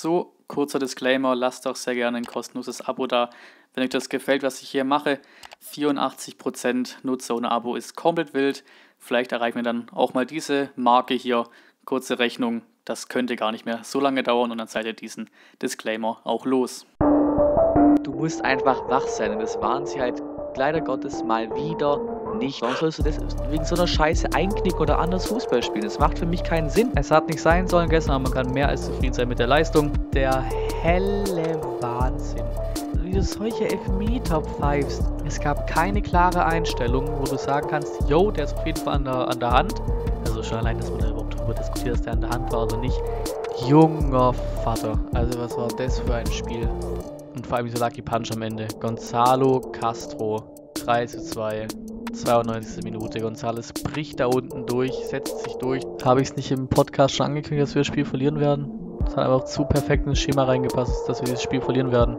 So, kurzer Disclaimer, lasst doch sehr gerne ein kostenloses Abo da, wenn euch das gefällt, was ich hier mache. 84% Nutzer ohne Abo ist komplett wild. Vielleicht erreichen wir dann auch mal diese Marke hier. Kurze Rechnung, das könnte gar nicht mehr so lange dauern und dann seid ihr diesen Disclaimer auch los. Du musst einfach wach sein und das waren sie halt leider Gottes mal wieder nicht. Warum sollst du das wegen so einer Scheiße einknicken oder anders Fußball spielen? Das macht für mich keinen Sinn. Es hat nicht sein sollen gestern, aber man kann mehr als zufrieden sein mit der Leistung. Der helle Wahnsinn. Wie du solche Elfmeter pfeifst. Es gab keine klare Einstellung, wo du sagen kannst, yo, der ist auf jeden Fall an der, an der Hand. Also schon allein, dass man da überhaupt darüber diskutiert, dass der an der Hand war oder nicht. Junger Vater. Also was war das für ein Spiel? Und vor allem dieser Lucky Punch am Ende. Gonzalo Castro. 3 zu 2. 92. Minute. Gonzales bricht da unten durch, setzt sich durch. Habe ich es nicht im Podcast schon angekündigt, dass wir das Spiel verlieren werden? Es hat einfach zu perfekt ins Schema reingepasst, dass wir dieses Spiel verlieren werden.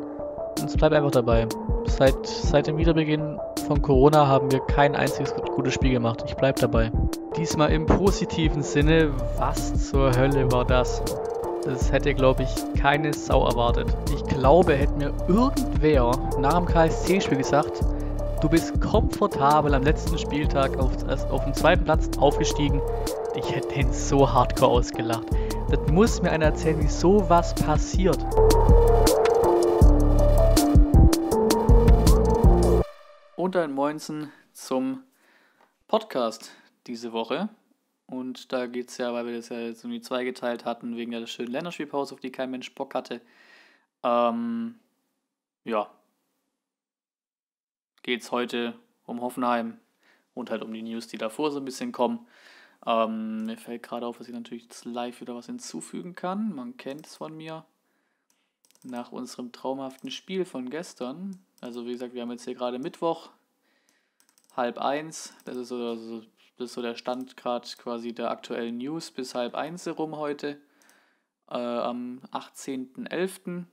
Und es bleibt einfach dabei. Seit, seit dem Wiederbeginn von Corona haben wir kein einziges gutes Spiel gemacht. Ich bleibe dabei. Diesmal im positiven Sinne, was zur Hölle war das? Das hätte, glaube ich, keine Sau erwartet. Ich glaube, hätte mir irgendwer nach dem KSC-Spiel gesagt, Du bist komfortabel am letzten Spieltag auf, auf dem zweiten Platz aufgestiegen. Ich hätte den so hardcore ausgelacht. Das muss mir einer erzählen, wie sowas passiert. Und ein Moinsen zum Podcast diese Woche. Und da geht es ja, weil wir das ja jetzt irgendwie zweigeteilt hatten, wegen der schönen Länderspielpause, auf die kein Mensch Bock hatte. Ähm, ja, geht es heute um Hoffenheim und halt um die News, die davor so ein bisschen kommen. Ähm, mir fällt gerade auf, dass ich natürlich jetzt Live wieder was hinzufügen kann. Man kennt es von mir. Nach unserem traumhaften Spiel von gestern. Also wie gesagt, wir haben jetzt hier gerade Mittwoch, halb eins. Das ist so, also, das ist so der Stand gerade quasi der aktuellen News bis halb eins herum heute. Äh, am 18.11.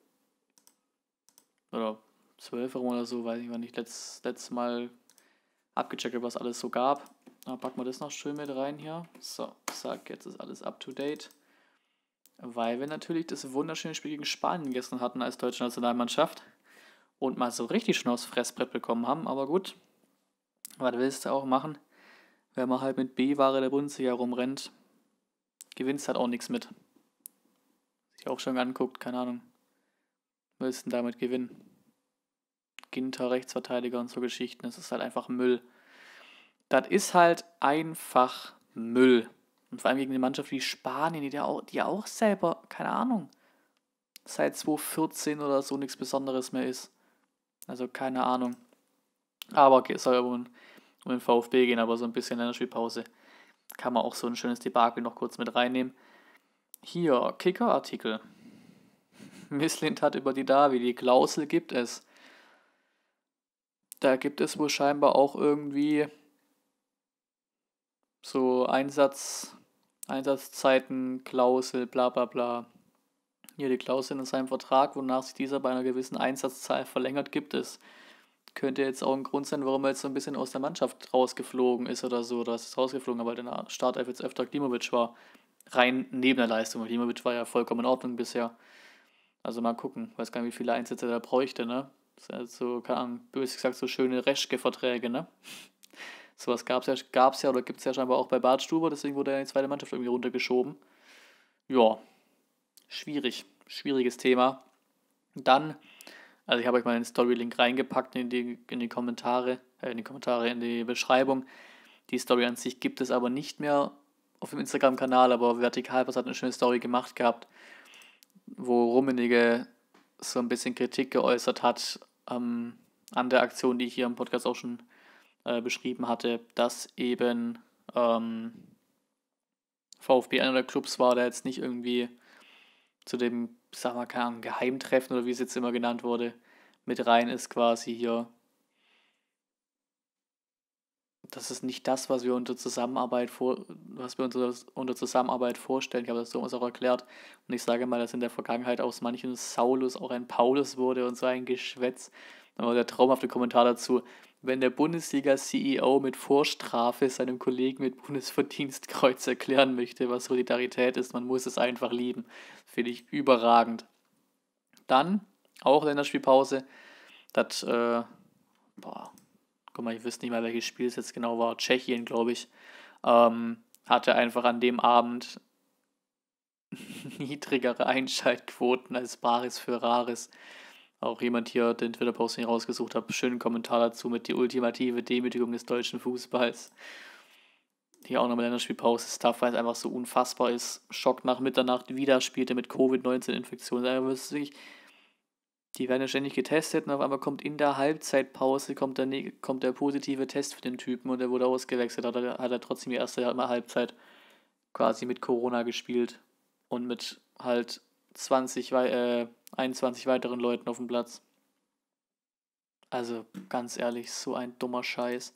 Oder 12 rum oder so, weiß ich wann ich letzt, letztes Mal abgecheckt habe, was alles so gab. Da packen wir das noch schön mit rein hier. So, zack, jetzt ist alles up to date. Weil wir natürlich das wunderschöne Spiel gegen Spanien gestern hatten als deutsche Nationalmannschaft und mal so richtig schon aufs Fressbrett bekommen haben, aber gut. Was willst du auch machen? Wenn man halt mit B-Ware der Bundesliga rumrennt, gewinnst halt auch nichts mit. Sich auch schon anguckt, keine Ahnung. Willst du denn damit gewinnen? Ginter, Rechtsverteidiger und so Geschichten. Es ist halt einfach Müll. Das ist halt einfach Müll. Und vor allem gegen eine Mannschaft wie Spanien, die ja auch, die auch selber, keine Ahnung, seit 2014 oder so nichts Besonderes mehr ist. Also keine Ahnung. Aber es soll ja um, um den VfB gehen, aber so ein bisschen Länderspielpause kann man auch so ein schönes Debakel noch kurz mit reinnehmen. Hier, Kicker-Artikel. Misslint hat über die Davi, die Klausel gibt es da gibt es wohl scheinbar auch irgendwie so Einsatz, Einsatzzeiten, Klausel, bla bla bla. Hier die Klausel in seinem Vertrag, wonach sich dieser bei einer gewissen Einsatzzahl verlängert, gibt es. Könnte jetzt auch ein Grund sein, warum er jetzt so ein bisschen aus der Mannschaft rausgeflogen ist oder so. Oder ist es rausgeflogen, weil der Startelf jetzt öfter Klimovic war. Rein neben der Leistung. Klimovic war ja vollkommen in Ordnung bisher. Also mal gucken. Weiß gar nicht, wie viele Einsätze er bräuchte, ne? so, also, keine Ahnung, böse gesagt, so schöne Reschke-Verträge, ne? Sowas gab es ja, gab's ja oder gibt es ja scheinbar auch bei Bart Stuber, deswegen wurde ja die zweite Mannschaft irgendwie runtergeschoben. Ja, schwierig, schwieriges Thema. Dann, also ich habe euch mal einen Story-Link reingepackt in die, in die Kommentare, äh, in die Kommentare, in die Beschreibung. Die Story an sich gibt es aber nicht mehr auf dem Instagram-Kanal, aber Vertikalpass hat eine schöne Story gemacht gehabt, wo Rummenige so ein bisschen Kritik geäußert hat ähm, an der Aktion, die ich hier im Podcast auch schon äh, beschrieben hatte, dass eben ähm, VfB einer der Clubs war, der jetzt nicht irgendwie zu dem, sagen wir mal, Geheimtreffen oder wie es jetzt immer genannt wurde, mit rein ist quasi hier das ist nicht das, was wir unter Zusammenarbeit vor, was wir uns unter Zusammenarbeit vorstellen. Ich habe das so uns auch erklärt. Und ich sage mal, dass in der Vergangenheit aus manchen Saulus auch ein Paulus wurde und so ein Geschwätz. Aber der traumhafte Kommentar dazu. Wenn der Bundesliga-CEO mit Vorstrafe seinem Kollegen mit Bundesverdienstkreuz erklären möchte, was Solidarität ist, man muss es einfach lieben. Finde ich überragend. Dann, auch Länderspielpause, das, äh, boah, guck mal, ich wüsste nicht mal, welches Spiel es jetzt genau war, Tschechien, glaube ich, ähm, hatte einfach an dem Abend niedrigere Einschaltquoten als Baris für Rares. Auch jemand hier, den Twitter-Post, den ich rausgesucht habe, schönen Kommentar dazu mit die ultimative Demütigung des deutschen Fußballs. Hier auch nochmal Länderspielpause-Stuff, weil es einfach so unfassbar ist. Schock nach Mitternacht, wieder spielte mit Covid-19-Infektionen. Also wirklich die werden ja ständig getestet und auf einmal kommt in der Halbzeitpause kommt der, kommt der positive Test für den Typen und der wurde ausgewechselt. Hat er, hat er trotzdem die erste Halbzeit quasi mit Corona gespielt und mit halt 20, äh, 21 weiteren Leuten auf dem Platz. Also ganz ehrlich, so ein dummer Scheiß.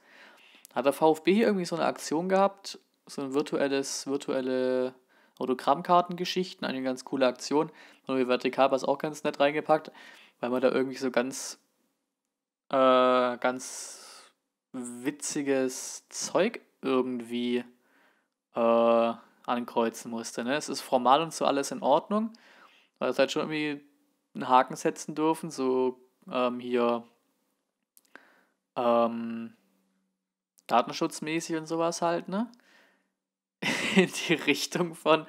Hat der VfB hier irgendwie so eine Aktion gehabt? So ein virtuelles, virtuelle Autogrammkartengeschichten, eine ganz coole Aktion. Und wir Vertikalpass auch ganz nett reingepackt weil man da irgendwie so ganz, äh, ganz witziges Zeug irgendwie äh, ankreuzen musste. Ne? Es ist formal und so alles in Ordnung, weil es halt schon irgendwie einen Haken setzen dürfen, so ähm, hier ähm, datenschutzmäßig und sowas halt, ne? in die Richtung von,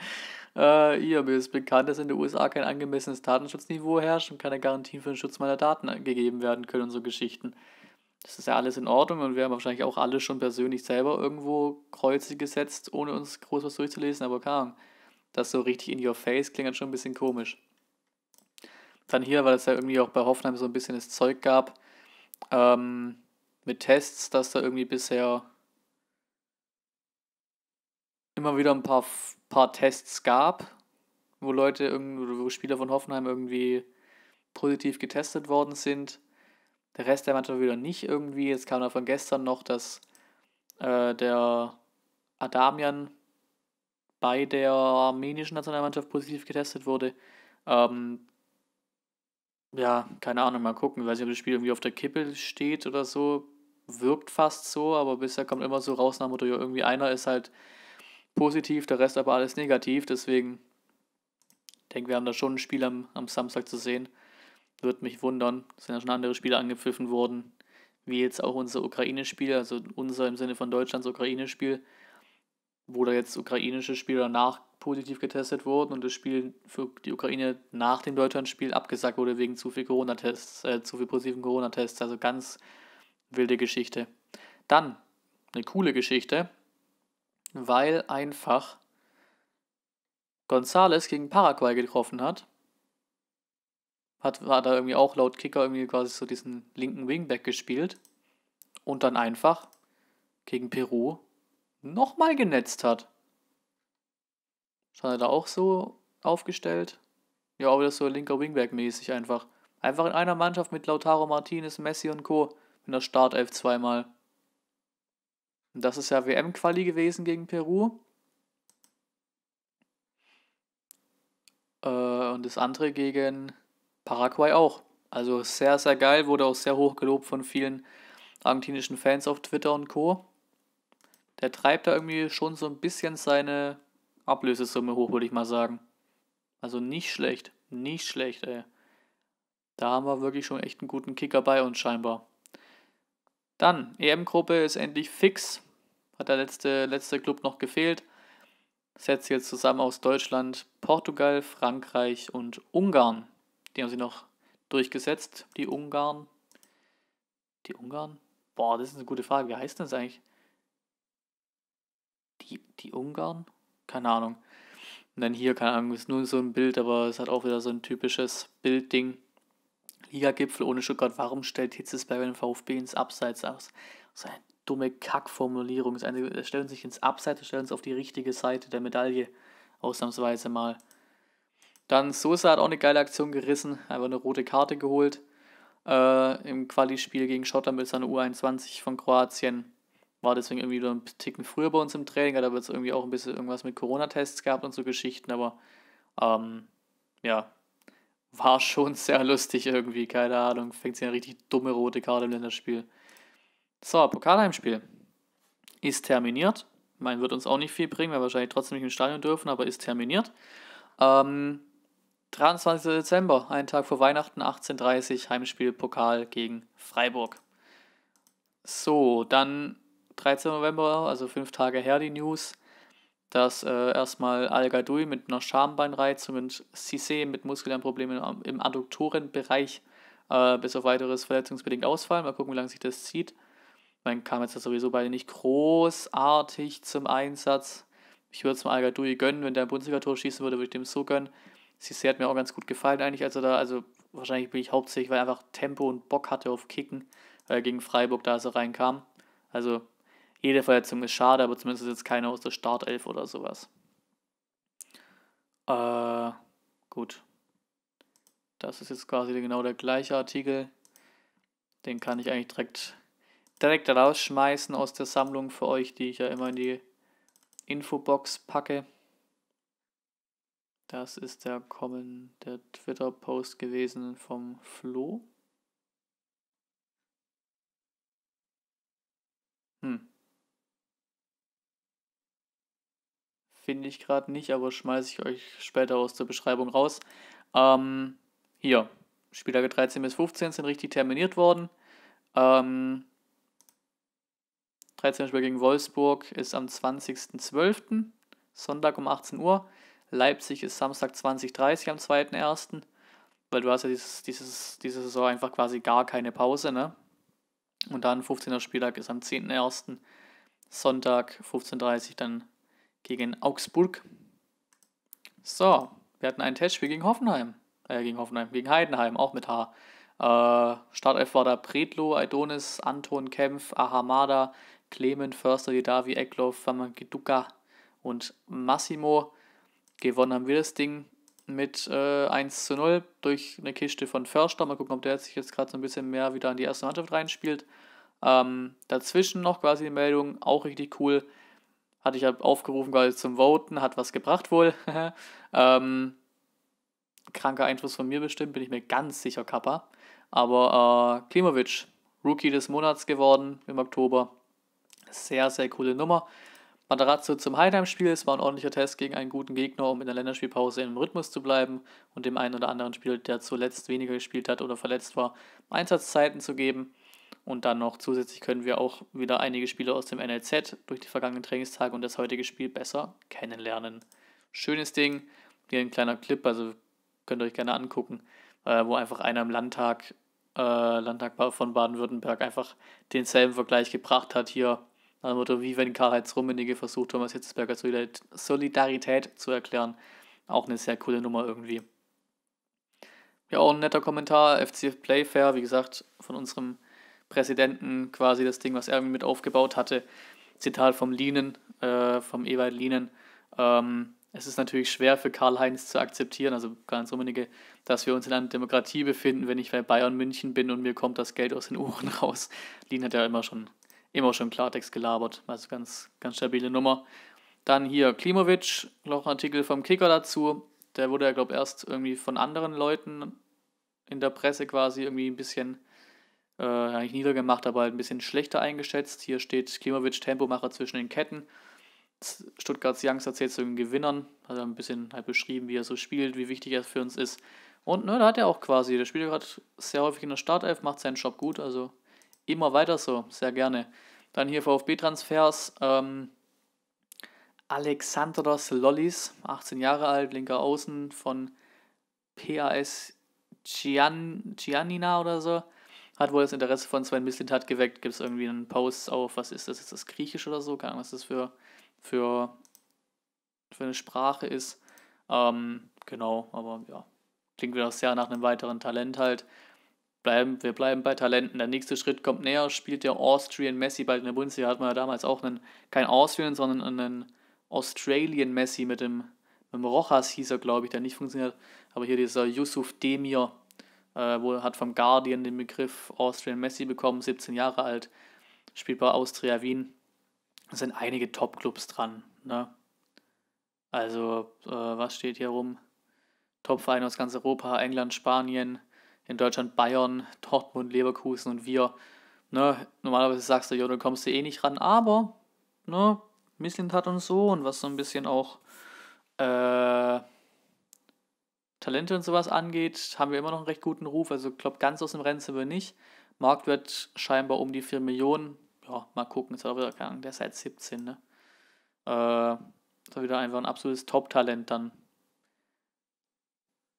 äh, IAB ist bekannt, dass in den USA kein angemessenes Datenschutzniveau herrscht und keine Garantien für den Schutz meiner Daten gegeben werden können und so Geschichten. Das ist ja alles in Ordnung und wir haben wahrscheinlich auch alle schon persönlich selber irgendwo Kreuze gesetzt, ohne uns groß was durchzulesen, aber keine Ahnung. Das so richtig in your face klingt halt schon ein bisschen komisch. Dann hier, weil es ja irgendwie auch bei Hoffenheim so ein bisschen das Zeug gab, ähm, mit Tests, dass da irgendwie bisher immer wieder ein paar, paar Tests gab, wo Leute, irgendwo, wo Spieler von Hoffenheim irgendwie positiv getestet worden sind. Der Rest der Mannschaft wieder nicht irgendwie. Jetzt kam da von gestern noch, dass äh, der Adamian bei der armenischen Nationalmannschaft positiv getestet wurde. Ähm, ja, keine Ahnung, mal gucken. Ich weiß nicht, ob das Spiel irgendwie auf der Kippel steht oder so. Wirkt fast so, aber bisher kommt immer so raus nach Motto, ja, irgendwie einer ist halt positiv, der Rest aber alles negativ. Deswegen denke, wir haben da schon ein Spiel am, am Samstag zu sehen. Würde mich wundern. Es sind ja schon andere Spiele angepfiffen worden, wie jetzt auch unser Ukraine-Spiel, also unser im Sinne von Deutschlands Ukraine-Spiel, wo da jetzt ukrainische Spieler nach positiv getestet wurden und das Spiel für die Ukraine nach dem Deutschland-Spiel abgesagt wurde wegen zu viel Corona-Tests, äh, zu viel positiven Corona-Tests. Also ganz wilde Geschichte. Dann eine coole Geschichte weil einfach Gonzales gegen Paraguay getroffen hat. hat war da irgendwie auch laut Kicker irgendwie quasi so diesen linken Wingback gespielt und dann einfach gegen Peru nochmal genetzt hat. Stand er da auch so aufgestellt? Ja, aber das so linker Wingback-mäßig einfach. Einfach in einer Mannschaft mit Lautaro Martinez, Messi und Co. in der Startelf zweimal das ist ja WM-Quali gewesen gegen Peru. Äh, und das andere gegen Paraguay auch. Also sehr, sehr geil, wurde auch sehr hoch gelobt von vielen argentinischen Fans auf Twitter und Co. Der treibt da irgendwie schon so ein bisschen seine Ablösesumme hoch, würde ich mal sagen. Also nicht schlecht, nicht schlecht, ey. Da haben wir wirklich schon echt einen guten Kicker bei uns scheinbar. Dann, EM-Gruppe ist endlich fix. Hat der letzte, letzte Club noch gefehlt. Setzt jetzt zusammen aus Deutschland, Portugal, Frankreich und Ungarn. Die haben sie noch durchgesetzt, die Ungarn. Die Ungarn? Boah, das ist eine gute Frage. Wie heißt denn das eigentlich? Die, die Ungarn? Keine Ahnung. Und dann hier, keine Ahnung, ist nur so ein Bild, aber es hat auch wieder so ein typisches Bildding. Ligagipfel ohne Stuttgart, warum stellt Hitzesberger den VfB ins Abseits aus? Das ist eine dumme Kackformulierung. Sie äh, stellen sich ins Abseits, sie stellen uns auf die richtige Seite der Medaille. Ausnahmsweise mal. Dann Sosa hat auch eine geile Aktion gerissen, einfach eine rote Karte geholt. Äh, Im Quali-Spiel gegen Schottland mit seiner U21 von Kroatien. War deswegen irgendwie nur ein Ticken früher bei uns im Training, da wird es irgendwie auch ein bisschen irgendwas mit Corona-Tests gehabt und so Geschichten, aber ähm, ja, war schon sehr lustig irgendwie, keine Ahnung. Fängt sich eine richtig dumme rote Karte im Länderspiel. So, Pokalheimspiel. Ist terminiert. Mein wird uns auch nicht viel bringen, weil wir wahrscheinlich trotzdem nicht im Stadion dürfen, aber ist terminiert. Ähm, 23. Dezember, einen Tag vor Weihnachten, 18.30 Uhr, Heimspiel Pokal gegen Freiburg. So, dann 13. November, also fünf Tage her die News dass äh, erstmal Al-Gadoui mit einer Schambeinreizung und Cissé mit muskulären Problemen im Adduktorenbereich äh, bis auf weiteres verletzungsbedingt ausfallen. Mal gucken, wie lange sich das zieht. Man kam jetzt ja sowieso beide nicht großartig zum Einsatz. Ich würde es mal Al-Gadoui gönnen, wenn der ein Bundesliga-Tor schießen würde, würde ich dem so gönnen. Cissé hat mir auch ganz gut gefallen eigentlich, als er da, also wahrscheinlich bin ich hauptsächlich, weil er einfach Tempo und Bock hatte auf Kicken äh, gegen Freiburg, da als er reinkam. Also jede Verletzung ist schade, aber zumindest ist jetzt keine aus der Startelf oder sowas. Äh, gut. Das ist jetzt quasi genau der gleiche Artikel. Den kann ich eigentlich direkt, direkt rausschmeißen aus der Sammlung für euch, die ich ja immer in die Infobox packe. Das ist der Kommen, der Twitter-Post gewesen vom Flo. Hm. finde ich gerade nicht, aber schmeiße ich euch später aus der Beschreibung raus. Ähm, hier, Spieltage 13 bis 15 sind richtig terminiert worden. Ähm, 13. Spiel gegen Wolfsburg ist am 20.12., Sonntag um 18 Uhr. Leipzig ist Samstag 20.30 am 2.1., weil du hast ja dieses, dieses, diese Saison einfach quasi gar keine Pause, ne? Und dann 15. Spieltag ist am 10.1., Sonntag 15.30 dann gegen Augsburg. So, wir hatten ein Testspiel gegen Hoffenheim. Äh, gegen Hoffenheim, gegen Heidenheim, auch mit H. Äh, Startelf war da Predlo, Aidonis, Anton Kempf, Ahamada, Clement, Förster, Didavi, Eckloff, Famagiduka und Massimo. Gewonnen haben wir das Ding mit äh, 1 zu 0 durch eine Kiste von Förster. Mal gucken, ob der sich jetzt gerade so ein bisschen mehr wieder in die erste Mannschaft reinspielt. Ähm, dazwischen noch quasi die Meldung, auch richtig cool hatte ich halt aufgerufen gerade zum Voten, hat was gebracht wohl. ähm, kranker Einfluss von mir bestimmt, bin ich mir ganz sicher, Kappa. Aber äh, Klimovic, Rookie des Monats geworden im Oktober. Sehr, sehr coole Nummer. Matarazzo zum Heidenheim-Spiel. Es war ein ordentlicher Test gegen einen guten Gegner, um in der Länderspielpause im Rhythmus zu bleiben und dem einen oder anderen Spieler, der zuletzt weniger gespielt hat oder verletzt war, Einsatzzeiten zu geben. Und dann noch zusätzlich können wir auch wieder einige Spieler aus dem NLZ durch die vergangenen Trainingstage und das heutige Spiel besser kennenlernen. Schönes Ding, hier ein kleiner Clip, also könnt ihr euch gerne angucken, äh, wo einfach einer im Landtag, äh, Landtag von Baden-Württemberg einfach denselben Vergleich gebracht hat hier. Nach dem wie wenn Karl-Heinz Rummenigge versucht, Thomas Hitzesberger Solidarität zu erklären. Auch eine sehr coole Nummer irgendwie. Ja, auch ein netter Kommentar, FCF Playfair, wie gesagt, von unserem Präsidenten quasi das Ding, was er mit aufgebaut hatte. Zitat vom Lienen, äh, vom Ewald Lienen. Ähm, es ist natürlich schwer für Karl-Heinz zu akzeptieren, also ganz heinz dass wir uns in einer Demokratie befinden, wenn ich bei Bayern München bin und mir kommt das Geld aus den Ohren raus. Lien hat ja immer schon, immer schon Klartext gelabert, also ganz, ganz stabile Nummer. Dann hier Klimovic, noch ein Artikel vom Kicker dazu. Der wurde ja, glaube ich, erst irgendwie von anderen Leuten in der Presse quasi irgendwie ein bisschen äh, eigentlich niedergemacht, aber halt ein bisschen schlechter eingeschätzt. Hier steht Klimovic Tempomacher zwischen den Ketten. Stuttgarts Youngs erzählt zu den Gewinnern. Hat er ein bisschen halt beschrieben, wie er so spielt, wie wichtig er für uns ist. Und ne, da hat er auch quasi, der spielt gerade sehr häufig in der Startelf, macht seinen Job gut, also immer weiter so, sehr gerne. Dann hier VfB-Transfers. Ähm, Alexandros Lollis, 18 Jahre alt, linker Außen von PAS Gian, Giannina oder so hat wohl das Interesse von Sven Mislintat geweckt. Gibt es irgendwie einen Post auf, was ist das? Ist das Griechisch oder so? Keine Ahnung, was das für, für, für eine Sprache ist. Ähm, genau, aber ja, klingt wieder sehr nach einem weiteren Talent halt. Bleiben, wir bleiben bei Talenten. Der nächste Schritt kommt näher. Spielt der Austrian Messi bald in der Bundesliga? Hat man ja damals auch einen, kein Austrian, sondern einen Australian Messi mit dem, mit dem Rojas hieß er, glaube ich, der nicht funktioniert. Aber hier dieser Yusuf Demir äh, er hat vom Guardian den Begriff Austrian Messi bekommen, 17 Jahre alt, spielt bei Austria Wien. Da sind einige Top-Clubs dran. Ne? Also, äh, was steht hier rum? Top-Vereine aus ganz Europa, England, Spanien, in Deutschland Bayern, Dortmund, Leverkusen und wir. Ne? Normalerweise sagst du, ja, dann kommst du eh nicht ran, aber ne? Missland hat uns so und was so ein bisschen auch äh, Talente und sowas angeht, haben wir immer noch einen recht guten Ruf. Also ich glaube, ganz aus dem Rennen sind wir nicht. Marktwert scheinbar um die 4 Millionen. Ja, mal gucken, jetzt hat wieder keine der ist seit halt 17, ne? Äh, ist er wieder einfach ein absolutes Top-Talent dann.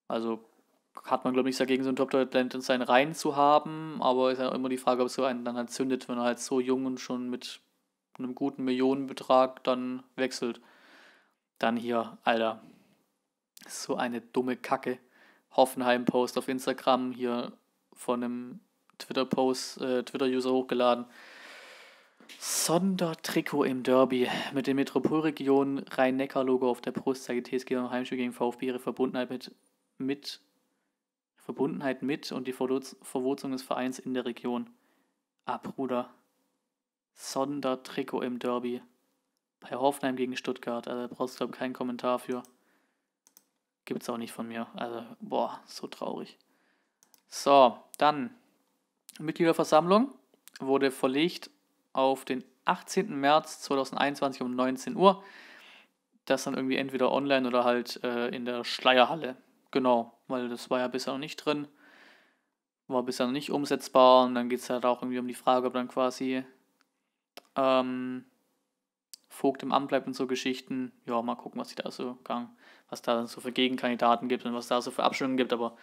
Also hat man, glaube ich, nichts dagegen, so ein Top-Talent in seinen Reihen zu haben, aber ist ja immer die Frage, ob so einen dann halt zündet, wenn er halt so jung und schon mit einem guten Millionenbetrag dann wechselt. Dann hier, Alter, so eine dumme Kacke. Hoffenheim-Post auf Instagram, hier von einem Twitter-Post, äh, Twitter-User hochgeladen. Sondertrikot im Derby. Mit dem Metropolregion Rhein-Neckar-Logo auf der Brust zeigt TSG beim Heimspiel gegen VfB ihre Verbundenheit mit, mit, Verbundenheit mit und die Verwurzung des Vereins in der Region. Ah, Bruder. Sondertrikot im Derby. Bei Hoffenheim gegen Stuttgart, also da brauchst du, glaube keinen Kommentar für gibt es auch nicht von mir. Also, boah, so traurig. So, dann. Mitgliederversammlung wurde verlegt auf den 18. März 2021 um 19 Uhr. Das dann irgendwie entweder online oder halt äh, in der Schleierhalle. Genau, weil das war ja bisher noch nicht drin. War bisher noch nicht umsetzbar und dann geht es halt auch irgendwie um die Frage, ob dann quasi ähm, Vogt im Amt bleibt und so Geschichten. Ja, mal gucken, was sich da so was da so für Gegenkandidaten gibt und was da so für Abstimmungen gibt, aber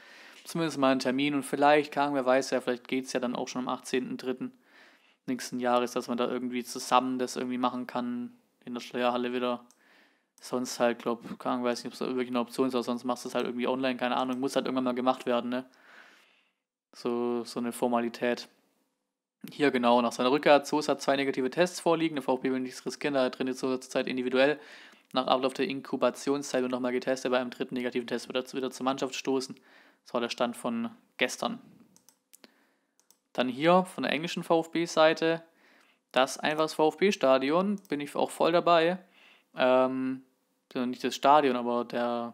zumindest mal einen Termin und vielleicht, Kang, wer weiß ja, vielleicht geht es ja dann auch schon am 18.03. nächsten Jahres, dass man da irgendwie zusammen das irgendwie machen kann in der Schleierhalle wieder. Sonst halt, glaub, Kang, weiß nicht, ob es wirklich eine Option ist, aber sonst machst du es halt irgendwie online, keine Ahnung, muss halt irgendwann mal gemacht werden, ne? So, so eine Formalität. Hier genau, nach seiner Rückkehr hat Sosa zwei negative Tests vorliegen. Der VfB will nichts riskieren, da trainiert Sosa zurzeit individuell. Nach Ablauf der Inkubationszeit wird nochmal getestet. Bei einem dritten negativen Test wird er wieder zur Mannschaft stoßen. Das war der Stand von gestern. Dann hier von der englischen VfB-Seite das einfaches VfB-Stadion. Bin ich auch voll dabei. Ähm, also nicht das Stadion, aber der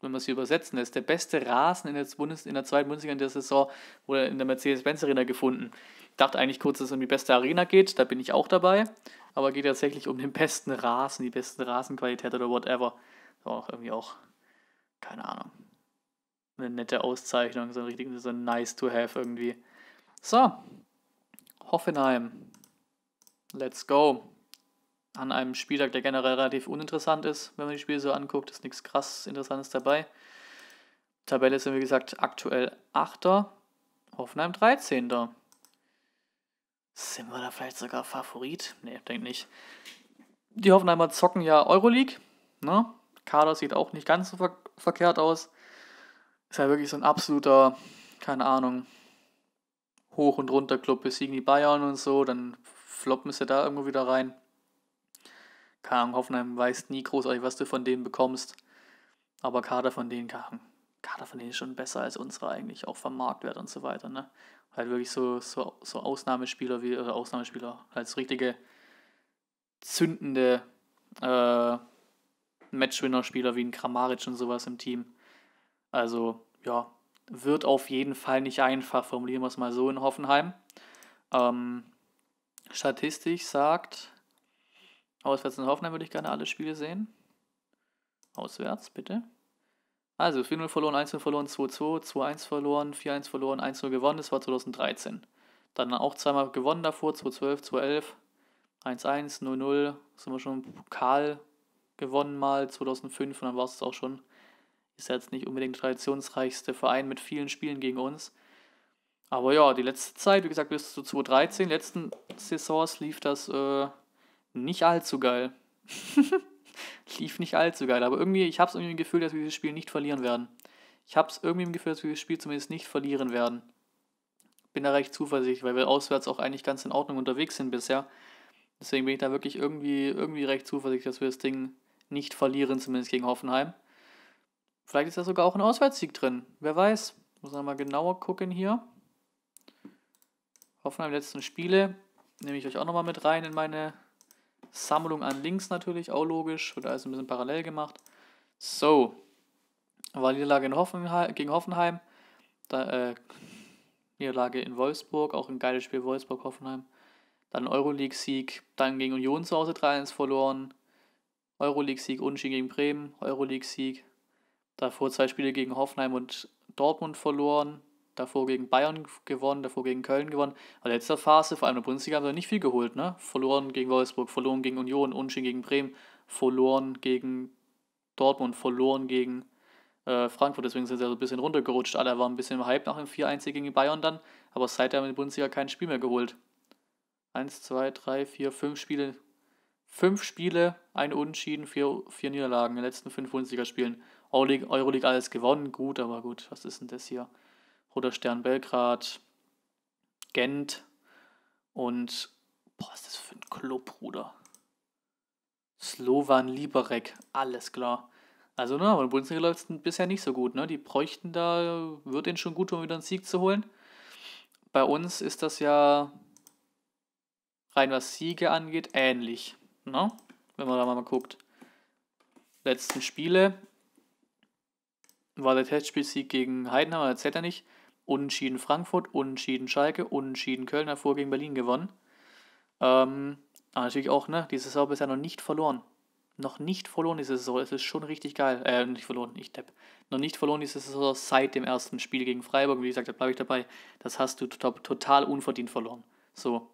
wenn man es hier übersetzen, lässt, der beste Rasen in der, Bundes in der zweiten Bundesliga in der Saison, wurde in der Mercedes-Benz-Arena gefunden. Ich dachte eigentlich kurz, dass es um die beste Arena geht, da bin ich auch dabei, aber geht tatsächlich um den besten Rasen, die beste Rasenqualität oder whatever. Das war auch irgendwie auch, keine Ahnung, eine nette Auszeichnung, so ein richtiges, so ein nice to have irgendwie. So, Hoffenheim, let's go an einem Spieltag, der generell relativ uninteressant ist, wenn man die Spiele so anguckt, ist nichts krass Interessantes dabei. Tabelle sind wie gesagt aktuell 8. Hoffenheim 13. Sind wir da vielleicht sogar Favorit? Ne, denke nicht. Die Hoffenheimer zocken ja Euroleague. Ne? Kader sieht auch nicht ganz so ver verkehrt aus. Ist ja wirklich so ein absoluter, keine Ahnung, Hoch- und Runter-Club. Besiegen die Bayern und so, dann floppen sie da irgendwo wieder rein keine Hoffenheim weiß nie großartig, was du von denen bekommst. Aber Kader von denen, keine Kader von denen ist schon besser als unsere eigentlich, auch vom Marktwert und so weiter. Ne? Halt wirklich so, so, so Ausnahmespieler wie, oder Ausnahmespieler, halt so richtige zündende äh, Matchwinner-Spieler wie ein Kramaric und sowas im Team. Also, ja, wird auf jeden Fall nicht einfach, formulieren wir es mal so in Hoffenheim. Ähm, Statistik sagt, Auswärts in Hoffenheim würde ich gerne alle Spiele sehen. Auswärts, bitte. Also 4-0 verloren, 1-0 verloren, 2-2, 2-1 verloren, 4-1 verloren, 1-0 gewonnen, das war 2013. Dann auch zweimal gewonnen davor, 2-12, 2-11, 1-1, 0-0, sind wir schon im Pokal gewonnen mal 2005 und dann war es auch schon. Ist ja jetzt nicht unbedingt der traditionsreichste Verein mit vielen Spielen gegen uns. Aber ja, die letzte Zeit, wie gesagt, bis zu 2013, letzten Saisons lief das äh, nicht allzu geil. Lief nicht allzu geil, aber irgendwie, ich habe es irgendwie im Gefühl, dass wir dieses Spiel nicht verlieren werden. Ich habe es irgendwie im Gefühl, dass wir dieses Spiel zumindest nicht verlieren werden. Bin da recht zuversichtlich, weil wir auswärts auch eigentlich ganz in Ordnung unterwegs sind bisher. Deswegen bin ich da wirklich irgendwie, irgendwie recht zuversichtlich, dass wir das Ding nicht verlieren, zumindest gegen Hoffenheim. Vielleicht ist da sogar auch ein Auswärtssieg drin. Wer weiß. Muss man mal genauer gucken hier. Hoffenheim letzten Spiele. Nehme ich euch auch nochmal mit rein in meine Sammlung an Links natürlich, auch logisch. Wird alles ein bisschen parallel gemacht. So. War Niederlage in Hoffenheim, gegen Hoffenheim. Da, äh, Niederlage in Wolfsburg, auch ein geiles Spiel Wolfsburg-Hoffenheim. Dann Euroleague-Sieg, dann gegen Union zu Hause 3-1 verloren. Euroleague-Sieg, Unentschieden gegen Bremen, Euroleague-Sieg. Davor zwei Spiele gegen Hoffenheim und Dortmund verloren davor gegen Bayern gewonnen, davor gegen Köln gewonnen. Aber letzter Phase, vor allem in der Bundesliga, haben sie nicht viel geholt. Ne? Verloren gegen Wolfsburg, verloren gegen Union, unschien gegen Bremen, verloren gegen Dortmund, verloren gegen äh, Frankfurt. Deswegen sind sie so ein bisschen runtergerutscht. Alle waren ein bisschen im Hype nach dem 4-1 gegen Bayern dann. Aber seitdem haben sie in der Bundesliga kein Spiel mehr geholt. Eins, zwei, drei, vier, fünf Spiele. Fünf Spiele, ein Unentschieden, vier, vier Niederlagen in den letzten fünf Bundesligaspielen. Euroleague, Euroleague alles gewonnen, gut, aber gut, was ist denn das hier? Roter Stern Belgrad, Gent und boah, ist das für ein Club, Bruder. Slovan Liberec, alles klar. Also, ne, bei Bundesliga läuft es bisher nicht so gut, ne? Die bräuchten da, wird denen schon gut, um wieder einen Sieg zu holen. Bei uns ist das ja rein was Siege angeht, ähnlich, ne? Wenn man da mal guckt. Letzten Spiele war der Testspielsieg gegen Heidenheim, erzählt er nicht. Unentschieden Frankfurt, Unentschieden Schalke, Unentschieden Köln, davor gegen Berlin gewonnen. Ähm, aber natürlich auch, ne, diese Saison bisher noch nicht verloren. Noch nicht verloren diese Saison, es ist schon richtig geil. Äh, nicht verloren, ich depp. Noch nicht verloren diese Saison seit dem ersten Spiel gegen Freiburg. Wie gesagt, da bleibe ich dabei. Das hast du total unverdient verloren. So.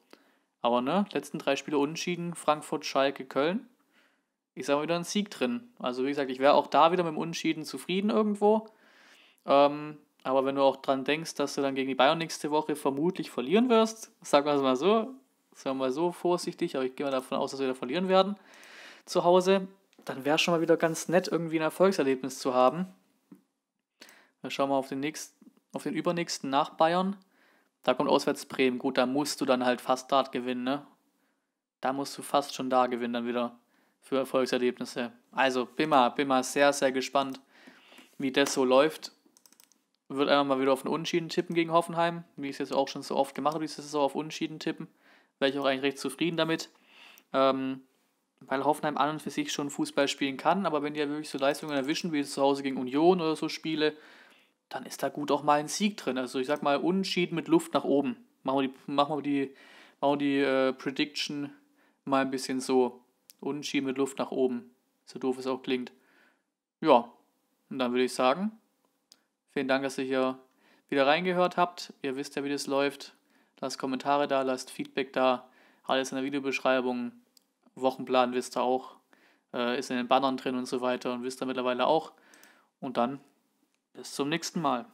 Aber ne, letzten drei Spiele unentschieden, Frankfurt, Schalke, Köln. Ich sage mal wieder ein Sieg drin. Also wie gesagt, ich wäre auch da wieder mit dem Unentschieden zufrieden irgendwo. Ähm, aber wenn du auch dran denkst, dass du dann gegen die Bayern nächste Woche vermutlich verlieren wirst, sagen wir es mal so, sagen wir mal so vorsichtig, aber ich gehe mal davon aus, dass wir da verlieren werden zu Hause, dann wäre schon mal wieder ganz nett, irgendwie ein Erfolgserlebnis zu haben. Dann schauen wir auf den, nächsten, auf den übernächsten nach Bayern. Da kommt auswärts Bremen. Gut, da musst du dann halt fast dort gewinnen, ne? Da musst du fast schon da gewinnen, dann wieder für Erfolgserlebnisse. Also, bin mal, bin mal sehr, sehr gespannt, wie das so läuft würde einfach mal wieder auf einen Unentschieden tippen gegen Hoffenheim, wie ich es jetzt auch schon so oft gemacht habe, diese Saison auf Unentschieden tippen. Wäre ich auch eigentlich recht zufrieden damit. Ähm, weil Hoffenheim an und für sich schon Fußball spielen kann, aber wenn die ja halt wirklich so Leistungen erwischen, wie zu Hause gegen Union oder so Spiele, dann ist da gut auch mal ein Sieg drin. Also ich sag mal, Unentschieden mit Luft nach oben. Machen wir die, machen wir die, machen wir die äh, Prediction mal ein bisschen so. Unentschieden mit Luft nach oben. So doof es auch klingt. Ja, und dann würde ich sagen, Vielen Dank, dass ihr hier wieder reingehört habt. Ihr wisst ja, wie das läuft. Lasst Kommentare da, lasst Feedback da. Alles in der Videobeschreibung. Wochenplan wisst ihr auch. Äh, ist in den Bannern drin und so weiter und wisst ihr mittlerweile auch. Und dann bis zum nächsten Mal.